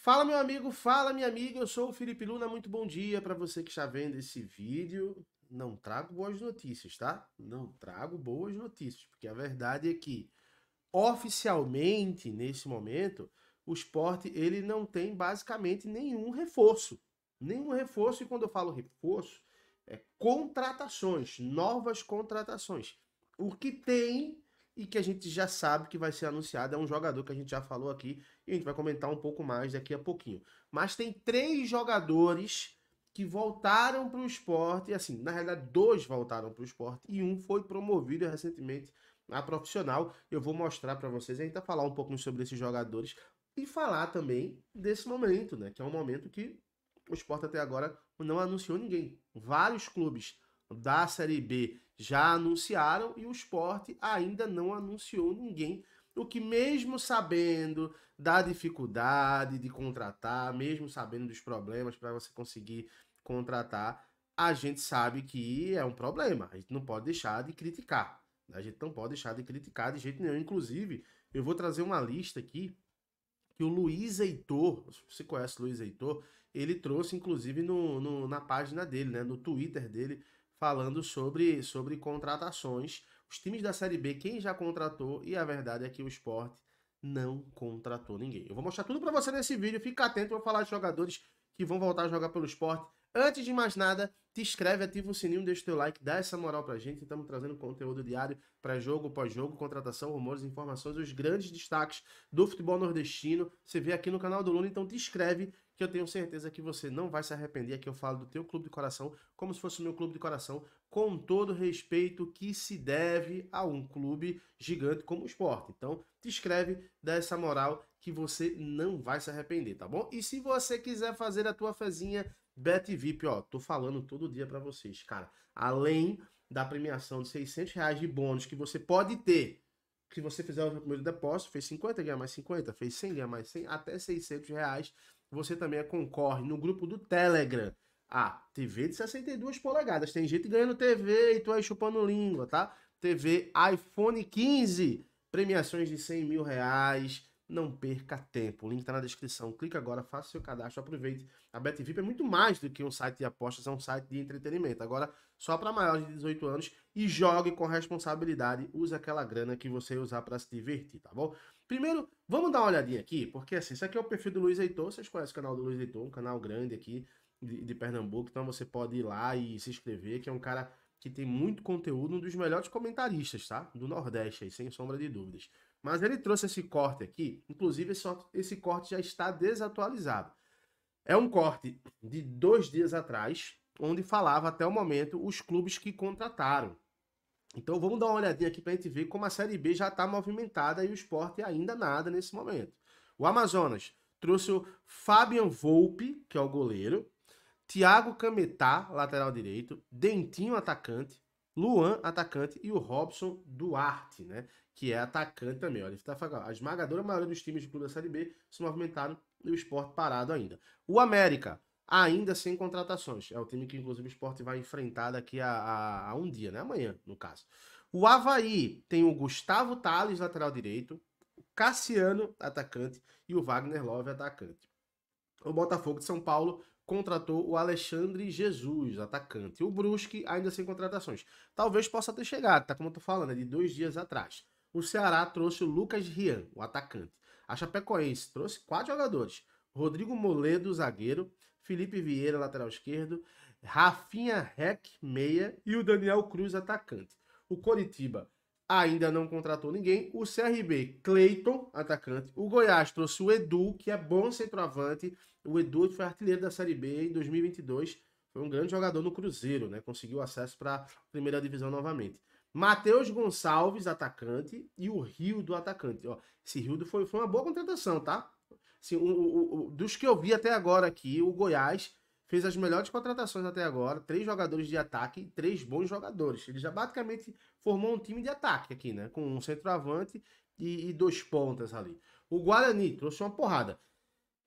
Fala meu amigo, fala minha amiga, eu sou o Felipe Luna, muito bom dia para você que está vendo esse vídeo. Não trago boas notícias, tá? Não trago boas notícias, porque a verdade é que oficialmente nesse momento o esporte ele não tem basicamente nenhum reforço, nenhum reforço e quando eu falo reforço é contratações, novas contratações. O que tem e que a gente já sabe que vai ser anunciado. É um jogador que a gente já falou aqui e a gente vai comentar um pouco mais daqui a pouquinho. Mas tem três jogadores que voltaram para o esporte, assim, na realidade, dois voltaram para o esporte e um foi promovido recentemente a profissional. Eu vou mostrar para vocês, ainda falar um pouco sobre esses jogadores e falar também desse momento, né? Que é um momento que o esporte até agora não anunciou ninguém. Vários clubes da Série B já anunciaram e o esporte ainda não anunciou ninguém. O que, mesmo sabendo da dificuldade de contratar, mesmo sabendo dos problemas para você conseguir contratar, a gente sabe que é um problema. A gente não pode deixar de criticar. A gente não pode deixar de criticar de jeito nenhum. Inclusive, eu vou trazer uma lista aqui que o Luiz Heitor, você conhece o Luiz Heitor, ele trouxe, inclusive, no, no na página dele, né, no Twitter dele, falando sobre, sobre contratações. Os times da Série B, quem já contratou, e a verdade é que o esporte não contratou ninguém. Eu vou mostrar tudo para você nesse vídeo, fica atento, vou falar de jogadores que vão voltar a jogar pelo esporte Antes de mais nada, te inscreve, ativa o sininho, deixa o teu like, dá essa moral pra gente. Estamos trazendo conteúdo diário para jogo, pós-jogo, contratação, rumores, informações, os grandes destaques do futebol nordestino. Você vê aqui no canal do Lula então te inscreve, que eu tenho certeza que você não vai se arrepender. Aqui eu falo do teu clube de coração, como se fosse o meu clube de coração, com todo o respeito que se deve a um clube gigante como o esporte. Então, te inscreve, dá essa moral que você não vai se arrepender, tá bom? E se você quiser fazer a tua fezinha Bet VIP, ó, tô falando todo dia para vocês, cara. Além da premiação de 600 reais de bônus que você pode ter se você fizer o primeiro depósito, fez 50, ganha mais 50, fez 100, ganha mais 100, até 600 reais. Você também concorre no grupo do Telegram. A TV de 62 polegadas. Tem gente ganhando TV e tu aí chupando língua, tá? TV iPhone 15, premiações de 100 mil reais, não perca tempo. O link está na descrição. Clica agora, faça seu cadastro, aproveite. A BetVip é muito mais do que um site de apostas, é um site de entretenimento. Agora, só para maiores de 18 anos e jogue com responsabilidade. Use aquela grana que você usar para se divertir, tá bom? Primeiro, vamos dar uma olhadinha aqui, porque assim, isso aqui é o perfil do Luiz Heitor. Vocês conhecem o canal do Luiz Heitor, um canal grande aqui de, de Pernambuco. Então você pode ir lá e se inscrever, que é um cara que tem muito conteúdo, um dos melhores comentaristas, tá? Do Nordeste aí, sem sombra de dúvidas. Mas ele trouxe esse corte aqui, inclusive esse, esse corte já está desatualizado. É um corte de dois dias atrás, onde falava até o momento os clubes que contrataram. Então vamos dar uma olhadinha aqui para a gente ver como a Série B já está movimentada e o esporte ainda nada nesse momento. O Amazonas trouxe o Fabian Volpe, que é o goleiro, Thiago Cametá, lateral direito, Dentinho, atacante, Luan, atacante, e o Robson Duarte, né? Que é atacante também. Olha, tá, a esmagadora maioria dos times do clube da Série B se movimentaram e o esporte parado ainda. O América, ainda sem contratações. É o time que, inclusive, o esporte vai enfrentar daqui a, a, a um dia, né? Amanhã, no caso. O Havaí tem o Gustavo Tales, lateral direito, o Cassiano, atacante, e o Wagner Love, atacante. O Botafogo de São Paulo contratou o Alexandre Jesus, atacante. O Brusque ainda sem contratações. Talvez possa ter chegado, tá como eu tô falando, é de dois dias atrás. O Ceará trouxe o Lucas Rian, o atacante. A Chapecoense trouxe quatro jogadores. Rodrigo Moledo, zagueiro. Felipe Vieira, lateral esquerdo. Rafinha Reck, meia. E o Daniel Cruz, atacante. O Coritiba ainda não contratou ninguém. O CRB, Cleiton, atacante. O Goiás trouxe o Edu, que é bom centroavante. O Edu foi artilheiro da Série B em 2022. Foi um grande jogador no Cruzeiro, né? Conseguiu acesso para a primeira divisão novamente. Matheus Gonçalves, atacante, e o Rildo, atacante. Ó, esse Rildo foi, foi uma boa contratação, tá? Assim, o, o, o, dos que eu vi até agora aqui, o Goiás fez as melhores contratações até agora, três jogadores de ataque, três bons jogadores. Ele já basicamente formou um time de ataque aqui, né? Com um centroavante e, e dois pontas ali. O Guarani trouxe uma porrada.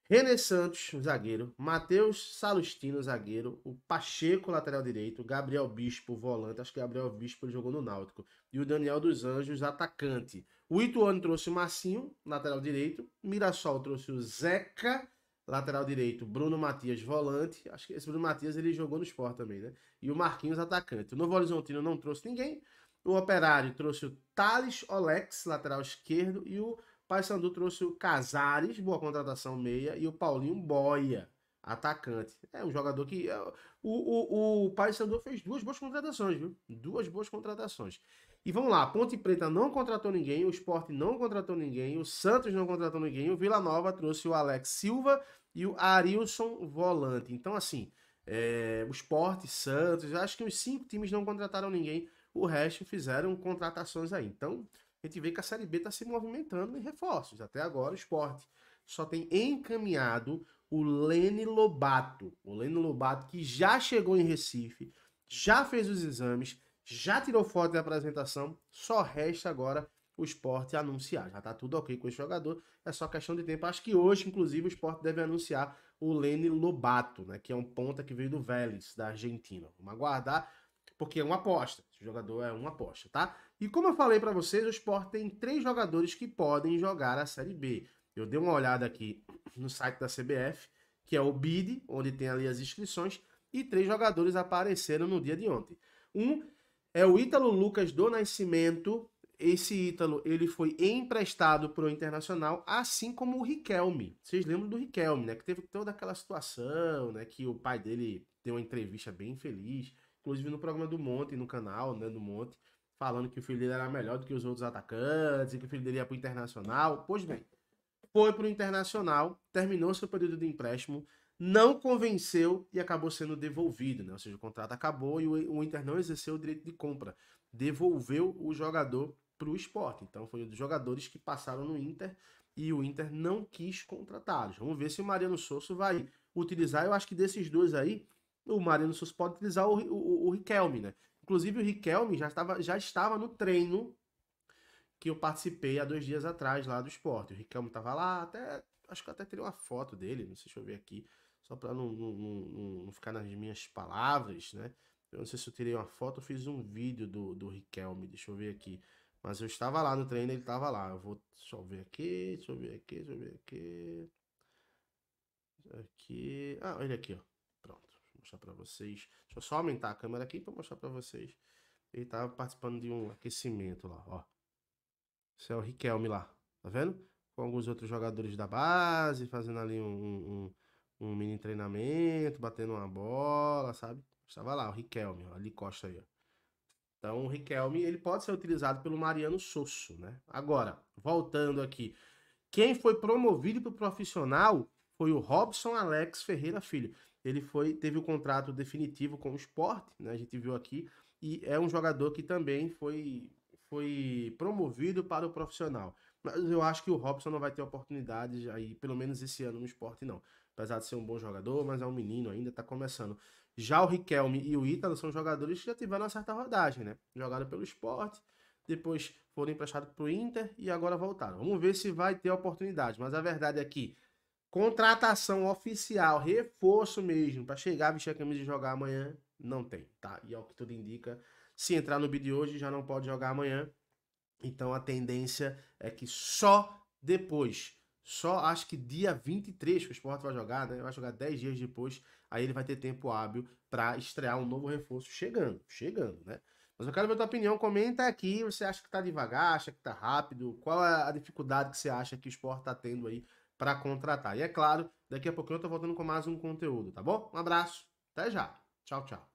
René Santos, zagueiro. Matheus Salustino, zagueiro. O Pacheco, lateral direito. Gabriel Bispo, volante. Acho que Gabriel Bispo jogou no Náutico. E o Daniel dos Anjos, atacante. O Ituano trouxe o Marcinho lateral direito. Mirassol trouxe o Zeca Lateral direito, Bruno Matias, volante. Acho que esse Bruno Matias ele jogou no Sport também, né? E o Marquinhos, atacante. O Novo Horizontino não trouxe ninguém. O Operário trouxe o Thales Olex, lateral esquerdo. E o Paysandu trouxe o Casares, boa contratação meia. E o Paulinho Boia, atacante. É um jogador que. É, o, o, o Paysandu fez duas boas contratações, viu? Duas boas contratações. E vamos lá, a Ponte Preta não contratou ninguém, o Sport não contratou ninguém, o Santos não contratou ninguém, o Vila Nova trouxe o Alex Silva e o Arilson Volante. Então, assim, é, o Sport, Santos, acho que os cinco times não contrataram ninguém, o resto fizeram contratações aí. Então, a gente vê que a Série B está se movimentando em reforços. Até agora, o Sport só tem encaminhado o Lene Lobato. O Lene Lobato, que já chegou em Recife, já fez os exames, já tirou foto da apresentação, só resta agora o esporte anunciar. Já tá tudo ok com esse jogador, é só questão de tempo. Acho que hoje, inclusive, o esporte deve anunciar o Lene Lobato, né, que é um ponta que veio do Vélez, da Argentina. Vamos aguardar, porque é uma aposta. Esse jogador é uma aposta, tá? E como eu falei para vocês, o esporte tem três jogadores que podem jogar a Série B. Eu dei uma olhada aqui no site da CBF, que é o BID, onde tem ali as inscrições, e três jogadores apareceram no dia de ontem. Um é o Ítalo Lucas do Nascimento. Esse Ítalo, ele foi emprestado para o Internacional, assim como o Riquelme. Vocês lembram do Riquelme, né? Que teve toda aquela situação, né? Que o pai dele deu uma entrevista bem feliz, inclusive no programa do Monte, no canal, né? Do Monte, falando que o filho dele era melhor do que os outros atacantes, e que o filho dele ia para o Internacional. Pois bem, foi para o Internacional, terminou seu período de empréstimo, não convenceu e acabou sendo devolvido, né? Ou seja, o contrato acabou e o Inter não exerceu o direito de compra, devolveu o jogador para o esporte. Então foi um dos jogadores que passaram no Inter e o Inter não quis contratá-los. Vamos ver se o Mariano Souza vai utilizar. Eu acho que desses dois aí, o Mariano Souza pode utilizar o, o, o Riquelme, né? Inclusive o Riquelme já estava, já estava no treino que eu participei há dois dias atrás lá do esporte. O Riquelme estava lá, até acho que até teria uma foto dele, não sei, se eu ver aqui só para não, não, não, não, ficar nas minhas palavras, né? Eu não sei se eu tirei uma foto, eu fiz um vídeo do, do Riquelme, deixa eu ver aqui. Mas eu estava lá no treino, ele estava lá. Eu vou, só ver aqui, deixa eu ver aqui, deixa eu ver aqui. Aqui, ah, ele aqui, ó. Pronto, vou mostrar para vocês. Deixa eu só aumentar a câmera aqui para mostrar para vocês. Ele estava participando de um aquecimento lá, ó. Esse é o Riquelme lá, tá vendo? Com alguns outros jogadores da base, fazendo ali um, um um mini treinamento, batendo uma bola, sabe? Estava lá, o Riquelme, ali Costa aí, ó. Então, o Riquelme, ele pode ser utilizado pelo Mariano Sosso, né? Agora, voltando aqui. Quem foi promovido para o profissional foi o Robson Alex Ferreira Filho. Ele foi teve o contrato definitivo com o esporte, né? A gente viu aqui. E é um jogador que também foi, foi promovido para o profissional. Mas eu acho que o Robson não vai ter oportunidade aí, pelo menos esse ano no esporte, não. Apesar de ser um bom jogador, mas é um menino ainda, está começando. Já o Riquelme e o Ítalo são jogadores que já tiveram uma certa rodagem, né? Jogaram pelo esporte, depois foram emprestados para o Inter e agora voltaram. Vamos ver se vai ter oportunidade, mas a verdade é que contratação oficial, reforço mesmo, para chegar, vestir a camisa e jogar amanhã, não tem, tá? E ao é que tudo indica, se entrar no bid hoje, já não pode jogar amanhã. Então a tendência é que só depois, só acho que dia 23 que o Sport vai jogar, né? Vai jogar 10 dias depois, aí ele vai ter tempo hábil para estrear um novo reforço chegando, chegando, né? Mas eu quero ver a tua opinião, comenta aqui, você acha que tá devagar, acha que tá rápido, qual é a dificuldade que você acha que o Sport tá tendo aí para contratar. E é claro, daqui a pouquinho eu tô voltando com mais um conteúdo, tá bom? Um abraço, até já. Tchau, tchau.